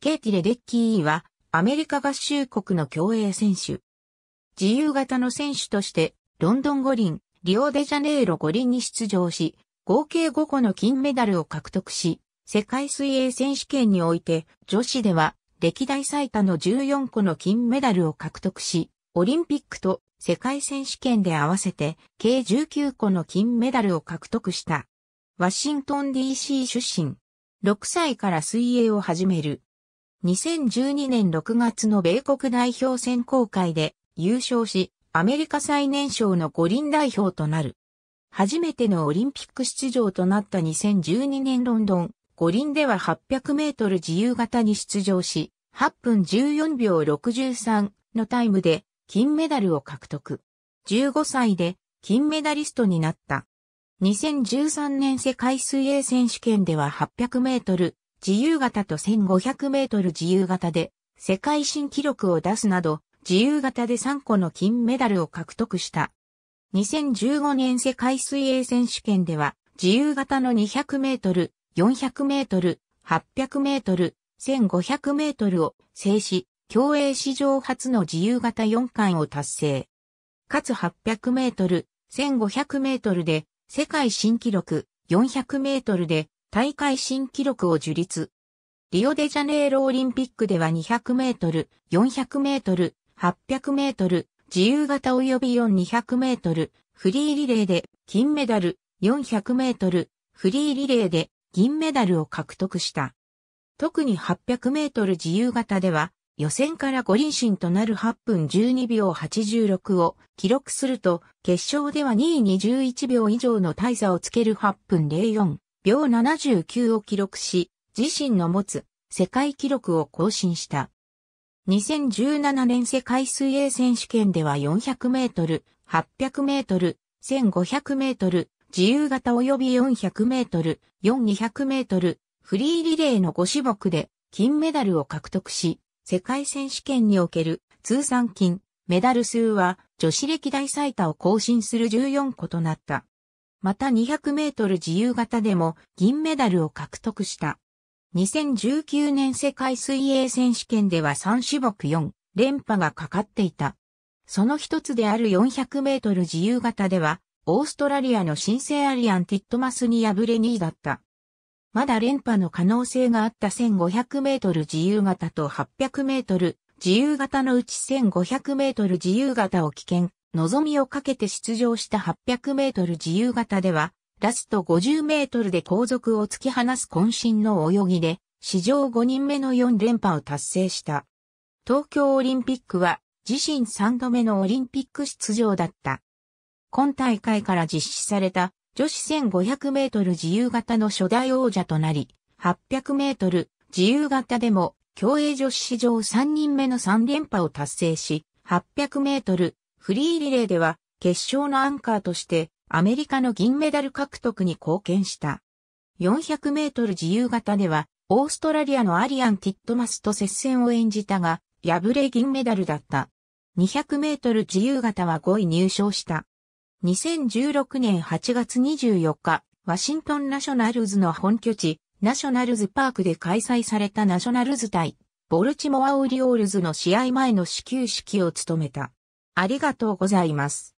ケイティ・レデッキーは、アメリカ合衆国の競泳選手。自由型の選手として、ロンドン五輪、リオデジャネイロ五輪に出場し、合計5個の金メダルを獲得し、世界水泳選手権において、女子では、歴代最多の14個の金メダルを獲得し、オリンピックと世界選手権で合わせて、計19個の金メダルを獲得した。ワシントン DC 出身。6歳から水泳を始める。2012年6月の米国代表選考会で優勝し、アメリカ最年少の五輪代表となる。初めてのオリンピック出場となった2012年ロンドン、五輪では800メートル自由形に出場し、8分14秒63のタイムで金メダルを獲得。15歳で金メダリストになった。2013年世界水泳選手権では800メートル自由形と1500メートル自由形で世界新記録を出すなど、自由形で3個の金メダルを獲得した。2015年世界水泳選手権では、自由形の200メートル、400メートル、800メートル、1500メートルを制し、競泳史上初の自由形4冠を達成。かつ800メートル、1500メートルで世界新記録、400メートルで大会新記録を樹立。リオデジャネイロオリンピックでは200メートル、400メートル、800メートル、自由形及び4200メートル、フリーリレーで金メダル、400メートル、フリーリレーで銀メダルを獲得した。特に800メートル自由形では、予選から五輪進となる8分12秒86を記録すると、決勝では2位に11秒以上の大差をつける8分04秒79を記録し、自身の持つ世界記録を更新した。2017年世界水泳選手権では400メートル、800メートル、1500メートル、自由形及び400メートル、4200メートル、フリーリレーの5種目で金メダルを獲得し、世界選手権における通算金、メダル数は女子歴代最多を更新する14個となった。また200メートル自由形でも銀メダルを獲得した。2019年世界水泳選手権では3種目4連覇がかかっていた。その一つである400メートル自由形では、オーストラリアの新生アリアン・ティットマスに敗れ2位だった。まだ連覇の可能性があった1500メートル自由形と800メートル自由形のうち1500メートル自由形を棄権。望みをかけて出場した800メートル自由形では、ラスト50メートルで後続を突き放す渾身の泳ぎで、史上5人目の4連覇を達成した。東京オリンピックは自身3度目のオリンピック出場だった。今大会から実施された女子1500メートル自由形の初代王者となり、800メートル自由形でも競泳女子史上3人目の3連覇を達成し、800メートルフリーリレーでは決勝のアンカーとしてアメリカの銀メダル獲得に貢献した。400メートル自由形ではオーストラリアのアリアン・ティットマスと接戦を演じたが、敗れ銀メダルだった。200メートル自由形は5位入賞した。2016年8月24日、ワシントンナショナルズの本拠地、ナショナルズパークで開催されたナショナルズ対、ボルチモアオリオールズの試合前の始球式を務めた。ありがとうございます。